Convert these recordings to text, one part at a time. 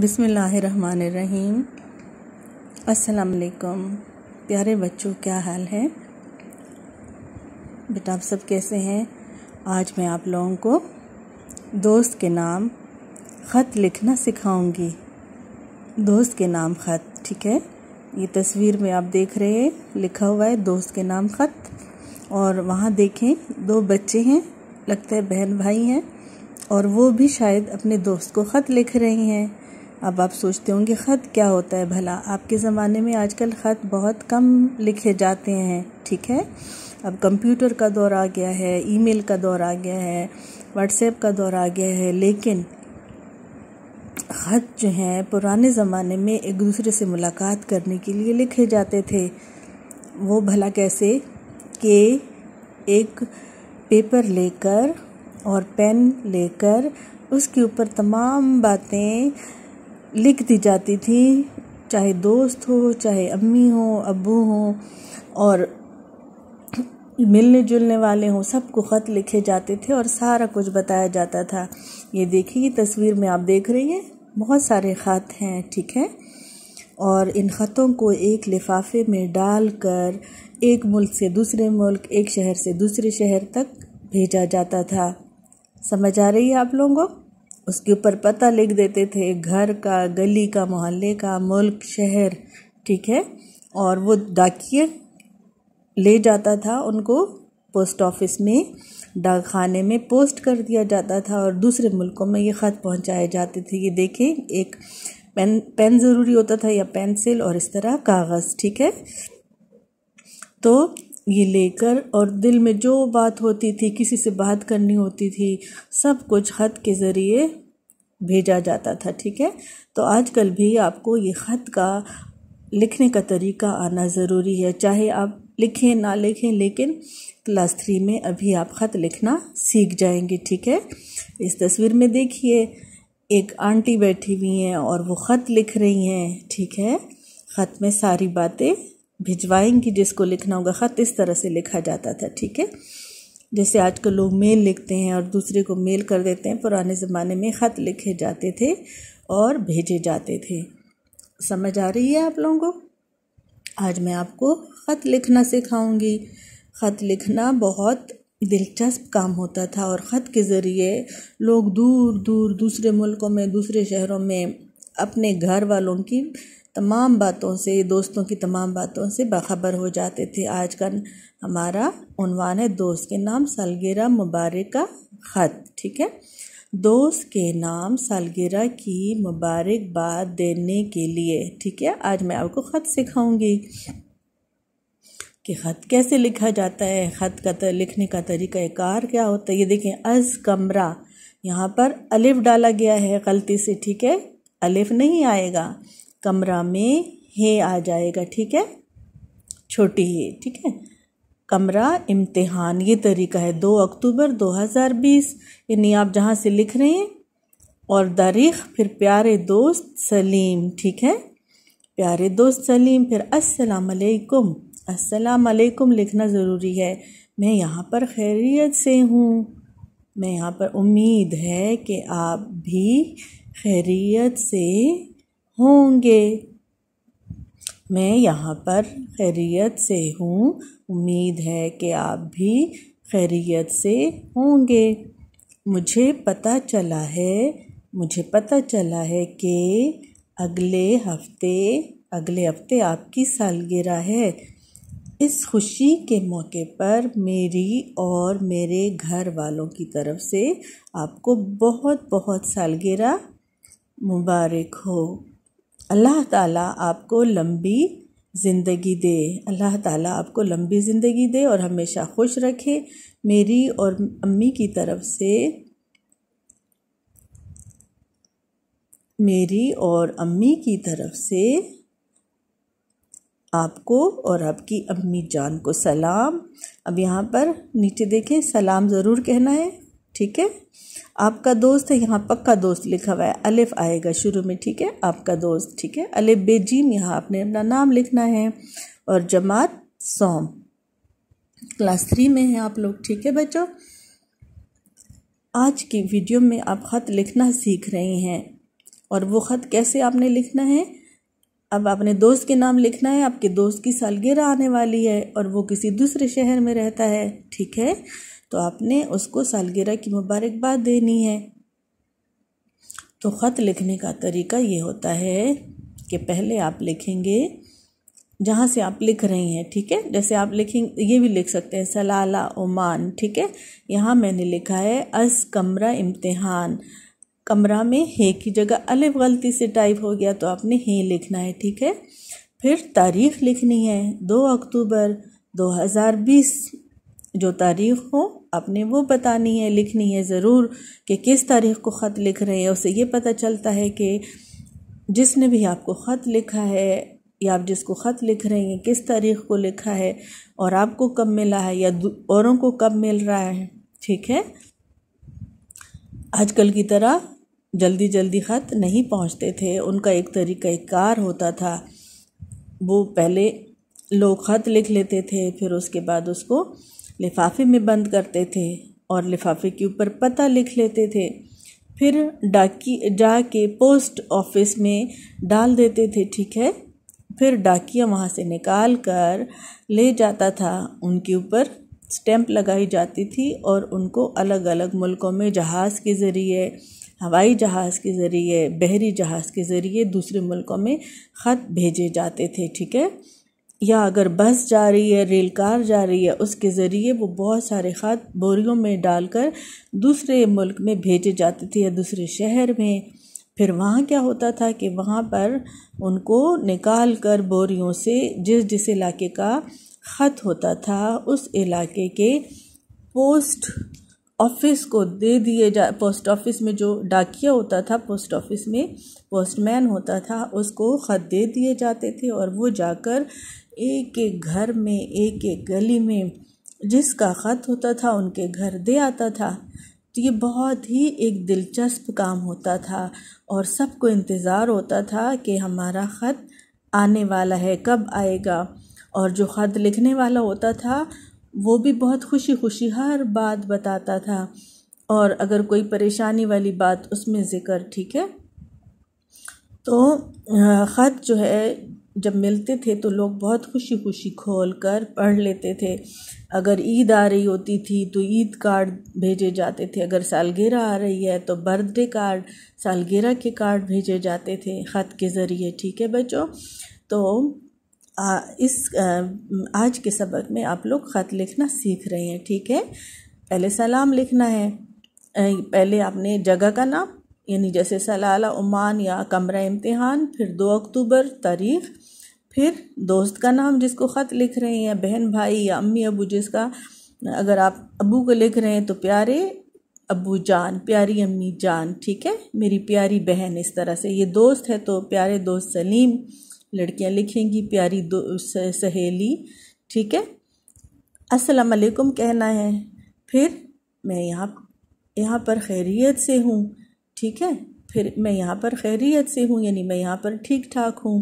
बिसमीम असलकुम प्यारे बच्चों क्या हाल है बेटा आप सब कैसे हैं आज मैं आप लोगों को दोस्त के नाम ख़त लिखना सिखाऊंगी दोस्त के नाम ख़त ठीक है ये तस्वीर में आप देख रहे हैं लिखा हुआ है दोस्त के नाम ख़त और वहाँ देखें दो बच्चे हैं लगता है बहन भाई हैं और वो भी शायद अपने दोस्त को ख़त लिख रही हैं अब आप सोचते होंगे ख़त क्या होता है भला आपके ज़माने में आजकल ख़त बहुत कम लिखे जाते हैं ठीक है अब कंप्यूटर का दौर आ गया है ईमेल का दौर आ गया है व्हाट्सएप का दौर आ गया है लेकिन ख़त जो हैं पुराने ज़माने में एक दूसरे से मुलाकात करने के लिए लिखे जाते थे वो भला कैसे कि एक पेपर लेकर और पेन लेकर उसके ऊपर तमाम बातें लिख दी जाती थी चाहे दोस्त हो चाहे अम्मी हो अबू हो और मिलने जुलने वाले हों सबको ख़त लिखे जाते थे और सारा कुछ बताया जाता था ये देखिए तस्वीर में आप देख रही हैं बहुत सारे ख़त हैं ठीक है और इन ख़तों को एक लिफाफे में डाल कर एक मुल्क से दूसरे मुल्क एक शहर से दूसरे शहर तक भेजा जाता था समझ आ रही है आप लोगों को उसके ऊपर पता लिख देते थे घर का गली का मोहल्ले का मुल्क शहर ठीक है और वो डाकिए ले जाता था उनको पोस्ट ऑफिस में डाक खाने में पोस्ट कर दिया जाता था और दूसरे मुल्कों में ये ख़त पहुंचाए जाते थे ये देखें एक पेन पेन ज़रूरी होता था या पेंसिल और इस तरह कागज़ ठीक है तो ये लेकर और दिल में जो बात होती थी किसी से बात करनी होती थी सब कुछ ख़त के ज़रिए भेजा जाता था ठीक है तो आजकल भी आपको ये ख़त का लिखने का तरीका आना ज़रूरी है चाहे आप लिखें ना लिखें लेकिन क्लास थ्री में अभी आप ख़त लिखना सीख जाएंगे ठीक है इस तस्वीर में देखिए एक आंटी बैठी हुई हैं और वो ख़त लिख रही हैं ठीक है ख़त में सारी बातें भिजवाएंगी जिसको लिखना होगा ख़त इस तरह से लिखा जाता था ठीक है जैसे आजकल लोग मेल लिखते हैं और दूसरे को मेल कर देते हैं पुराने ज़माने में ख़त लिखे जाते थे और भेजे जाते थे समझ आ रही है आप लोगों को आज मैं आपको ख़त लिखना सिखाऊंगी ख़त लिखना बहुत दिलचस्प काम होता था और ख़त के ज़रिए लोग दूर दूर दूसरे मुल्कों में दूसरे शहरों में अपने घर वालों की तमाम बातों से दोस्तों की तमाम बातों से बाखबर हो जाते थे आज का हमारा उनवान है दोस्त के नाम सालगिरह मुबारक का ख़त ठीक है दोस्त के नाम सालगिरह की मुबारकबाद देने के लिए ठीक है आज मैं आपको ख़त सिखाऊंगी कि ख़त कैसे लिखा जाता है ख़त का तर, लिखने का तरीक़ा कार क्या होता है ये देखें अज कमरा यहाँ पर अलिफ डाला गया है गलती से ठीक है अलिफ नहीं आएगा कमरा में हे आ जाएगा ठीक है छोटी हे ठीक है कमरा इम्तिहान ये तरीका है दो अक्टूबर 2020 यानी आप जहाँ से लिख रहे हैं और तारीख फिर प्यारे दोस्त सलीम ठीक है प्यारे दोस्त सलीम फिर अस्सलाम वालेकुम अस्सलाम वालेकुम लिखना ज़रूरी है मैं यहाँ पर खैरियत से हूँ मैं यहाँ पर उम्मीद है कि आप भी खैरियत से होंगे मैं यहाँ पर खैरियत से हूँ उम्मीद है कि आप भी खैरियत से होंगे मुझे पता चला है मुझे पता चला है कि अगले हफ्ते अगले हफ्ते आपकी सालगिरह है इस खुशी के मौके पर मेरी और मेरे घर वालों की तरफ से आपको बहुत बहुत सालगिरह मुबारक हो अल्लाह ताला आपको लंबी ज़िंदगी दे अल्लाह ताला आपको लंबी ज़िंदगी दे और हमेशा खुश रखे मेरी और अम्मी की तरफ से मेरी और अम्मी की तरफ से आपको और आपकी अम्मी जान को सलाम अब यहाँ पर नीचे देखें सलाम ज़रूर कहना है ठीक है आपका दोस्त है यहाँ पक्का दोस्त लिखा हुआ है अलिफ आएगा शुरू में ठीक है आपका दोस्त ठीक है अलिफ बेजीम यहाँ आपने अपना नाम लिखना है और जमात सोम क्लास थ्री में है आप लोग ठीक है बच्चों आज की वीडियो में आप ख़त लिखना सीख रहे हैं और वो ख़त कैसे आपने लिखना है अब आपने दोस्त के नाम लिखना है आपके दोस्त की सालगिरह आने वाली है और वो किसी दूसरे शहर में रहता है ठीक है तो आपने उसको सालगिरह की मुबारकबाद देनी है तो ख़त लिखने का तरीका ये होता है कि पहले आप लिखेंगे जहाँ से आप लिख रही हैं ठीक है जैसे आप लिखेंगे ये भी लिख सकते हैं सलाला ओमान ठीक है यहाँ मैंने लिखा है अस कमरा इम्तहान कमरा में हे की जगह अलिफ गलती से टाइप हो गया तो आपने हे लिखना है ठीक है फिर तारीख लिखनी है दो अक्टूबर 2020 जो तारीख हो आपने वो बतानी है लिखनी है ज़रूर कि किस तारीख को ख़त लिख रहे हैं उसे ये पता चलता है कि जिसने भी आपको ख़त लिखा है या आप जिसको ख़त लिख रहे हैं किस तारीख को लिखा है और आपको कब मिला है या औरों को कब मिल रहा है ठीक है आजकल की तरह जल्दी जल्दी ख़त नहीं पहुंचते थे उनका एक तरीका कार होता था वो पहले लोग ख़त लिख लेते थे फिर उसके बाद उसको लिफाफे में बंद करते थे और लिफाफे के ऊपर पता लिख लेते थे फिर डाकी जाके पोस्ट ऑफिस में डाल देते थे ठीक है फिर डाकिया वहाँ से निकाल कर ले जाता था उनके ऊपर स्टैंप लगाई जाती थी और उनको अलग अलग मुल्कों में जहाज़ के ज़रिए हवाई जहाज़ के ज़रिए बहरी जहाज़ के ज़रिए दूसरे मुल्कों में ख़त भेजे जाते थे ठीक है या अगर बस जा रही है रेल कार जा रही है उसके ज़रिए वो बहुत सारे ख़त बोरियों में डालकर दूसरे मुल्क में भेजे जाते थे या दूसरे शहर में फिर वहाँ क्या होता था कि वहाँ पर उनको निकाल कर बोरियों से जिस जिस इलाके का ख़त होता था उस इलाके के पोस्ट ऑफिस को दे दिए जा पोस्ट ऑफिस में जो डाकिया होता था पोस्ट ऑफिस में पोस्टमैन होता था उसको ख़त दे दिए जाते थे और वो जाकर एक एक घर में एक एक गली में जिसका ख़त होता था उनके घर दे आता था तो ये बहुत ही एक दिलचस्प काम होता था और सबको इंतज़ार होता था कि हमारा ख़त आने वाला है कब आएगा और जो ख़त लिखने वाला होता था वो भी बहुत खुशी खुशी हर बात बताता था और अगर कोई परेशानी वाली बात उसमें ज़िक्र ठीक है तो ख़त जो है जब मिलते थे तो लोग बहुत खुशी खुशी खोल कर पढ़ लेते थे अगर ईद आ रही होती थी तो ईद कार्ड भेजे जाते थे अगर सालगिरह आ रही है तो बर्थडे कार्ड सालगिरह के कार्ड भेजे जाते थे ख़त के ज़रिए ठीक है बच्चों तो आ, इस आ, आज के सबक में आप लोग ख़त लिखना सीख रहे हैं ठीक है पहले सलाम लिखना है पहले आपने जगह का नाम यानी जैसे सलाला उमान या कमरा इम्तहान फिर दो अक्टूबर तारीख फिर दोस्त का नाम जिसको ख़त लिख रहे हैं या बहन भाई या अम्मी अबू जिसका अगर आप अबू को लिख रहे हैं तो प्यारे अबू जान प्यारी अम्मी जान ठीक है मेरी प्यारी बहन इस तरह से ये दोस्त है तो प्यारे दोस्त सलीम लड़कियां लिखेंगी प्यारी दो सहेली ठीक है अस्सलाम वालेकुम कहना है फिर मैं यहाँ यहाँ पर खैरियत से हूँ ठीक है फिर मैं यहाँ पर खैरियत से हूँ यानी मैं यहाँ पर ठीक ठाक हूँ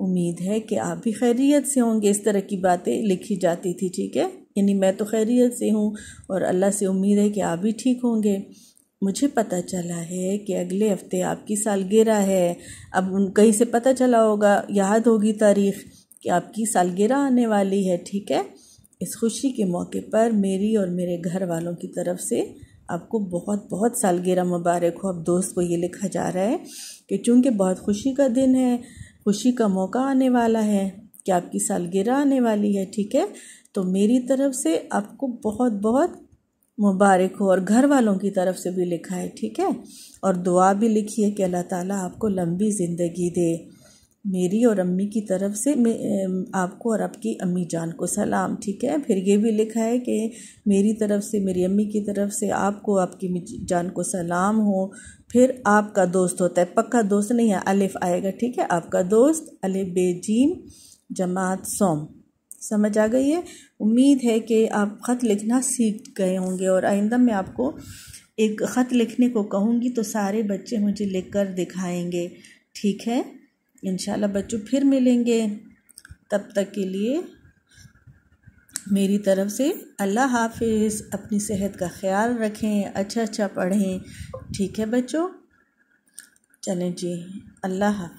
उम्मीद है कि आप भी खैरियत से होंगे इस तरह की बातें लिखी जाती थी ठीक है यानी मैं तो खैरियत से हूँ और अल्लाह से उम्मीद है कि आप भी ठीक होंगे मुझे पता चला है कि अगले हफ्ते आपकी सालगिरह है अब उन कहीं से पता चला होगा याद होगी तारीख कि आपकी सालगिरह आने वाली है ठीक है इस खुशी के मौके पर मेरी और मेरे घर वालों की तरफ से आपको बहुत बहुत सालगिरह मुबारक हो अब दोस्त को ये लिखा जा रहा है कि चूंकि बहुत खुशी का दिन है खुशी का मौका आने वाला है कि आपकी सालगिरह आने वाली है ठीक है तो मेरी तरफ से आपको बहुत बहुत मुबारक हो और घर वालों की तरफ से भी लिखा है ठीक है और दुआ भी लिखी है कि अल्लाह ताला आपको लंबी ज़िंदगी दे मेरी और अम्मी की तरफ से आपको और आपकी अम्मी जान को सलाम ठीक है फिर ये भी लिखा है कि मेरी तरफ से मेरी अम्मी की तरफ से आपको आपकी जान को सलाम हो फिर आपका दोस्त होता है पक्का दोस्त नहीं है अलिफ आएगा ठीक है आपका दोस्त अलिफ बेजीम जमात सोम समझ आ गई है उम्मीद है कि आप ख़त लिखना सीख गए होंगे और आइंदा मैं आपको एक ख़त लिखने को कहूँगी तो सारे बच्चे मुझे लिख कर दिखाएँगे ठीक है इन बच्चों फिर मिलेंगे तब तक के लिए मेरी तरफ़ से अल्लाह हाफिज़ अपनी सेहत का ख्याल रखें अच्छा अच्छा पढ़ें ठीक है बच्चों चलें जी अल्लाह हाफिज़